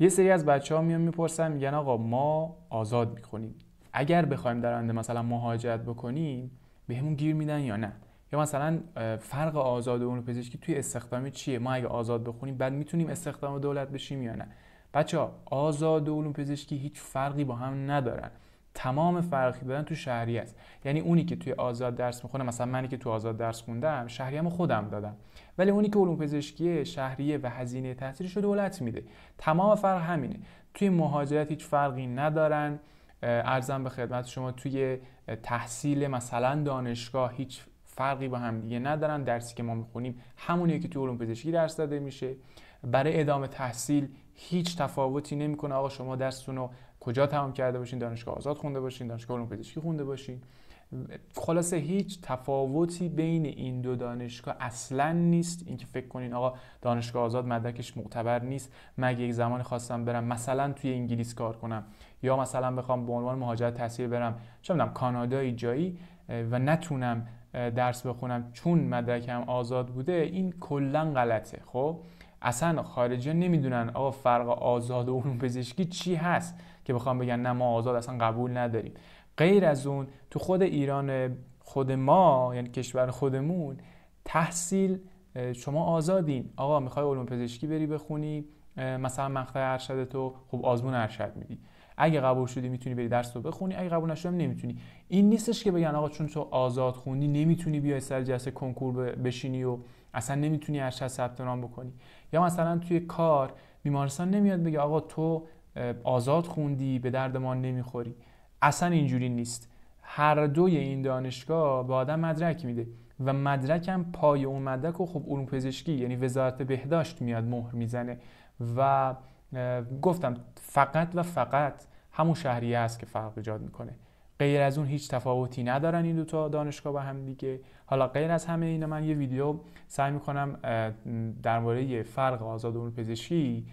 یه سری از بچه ها میان میپرسن میگن آقا ما آزاد میخونیم اگر بخوایم در آینده مثلا مهاجرت بکنیم بهمون گیر میدن یا نه یا مثلا فرق آزاد و علوم پزشکی توی استخدام چیه ما اگه آزاد بخونیم بعد میتونیم استخدام دولت بشیم یا نه بچه ها آزاد و علوم پزشکی هیچ فرقی با هم ندارن تمام فرقی دادن تو شهری است یعنی اونی که توی آزاد درس میخونه مثلا منی که تو آزاد درس خوندم شهریه‌مو خودم دادم ولی اونی که علوم پزشکیه شهریه و هزینه تحصیلش رو دولت میده تمام فرق همینه توی مهاجرت هیچ فرقی ندارن ارزم به خدمت شما توی تحصیل مثلا دانشگاه هیچ فرقی با هم دیگه ندارن درسی که ما میخونیم همونیه که توی علوم پزشکی درس داده میشه برای ادامه تحصیل هیچ تفاوتی نمیکنه آقا شما درستون رو کجا تمام کرده باشین دانشگاه آزاد خونده باشین دانشگاه علوم پزشکی خونده باشین خلاصه هیچ تفاوتی بین این دو دانشگاه اصلا نیست اینکه فکر کنین آقا دانشگاه آزاد مدرکش معتبر نیست مگه یک زمان خواستم برم مثلا توی انگلیس کار کنم یا مثلا بخوام به عنوان مهاجرت تحصیل برم چه میدونم کانادایی جایی و نتونم درس بخونم چون مدرکم آزاد بوده این کلا غلطه خب اصلا خارجی نمیدونن آقا فرق آزاد و علوم پزشکی چی هست که بخوام بگن نه ما آزاد اصلا قبول نداریم غیر از اون تو خود ایران خود ما یعنی کشور خودمون تحصیل شما آزادین آقا میخوای علوم پزشکی بری بخونی مثلا مقطع ارشد تو خب آزمون ارشد میدی اگه قبول شدی میتونی بری درس رو بخونی اگه قبول هم نمیتونی این نیستش که بگن آقا چون تو آزاد خونی نمیتونی بیای سر جلسه کنکور بشینی و اصلا نمیتونی ارشد ثبت نام بکنی یا مثلا توی کار بیمارستان نمیاد بگه آقا تو آزاد خوندی به درد ما نمیخوری اصلا اینجوری نیست هر دوی این دانشگاه به آدم مدرک میده و مدرک هم پای اون مدرک و خب علوم پزشکی یعنی وزارت بهداشت میاد مهر میزنه و گفتم فقط و فقط همون شهریه است که فرق ایجاد میکنه غیر از اون هیچ تفاوتی ندارن این دوتا دانشگاه با هم دیگه حالا غیر از همه اینا من یه ویدیو سعی میکنم در مورد فرق آزاد علوم پزشکی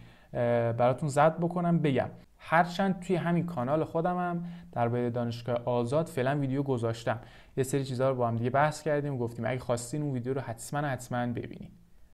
براتون زد بکنم بگم هرچند توی همین کانال خودم هم در باید دانشگاه آزاد فعلا ویدیو گذاشتم یه سری چیزها رو با هم دیگه بحث کردیم و گفتیم اگه خواستین اون ویدیو رو حتما حتما ببینید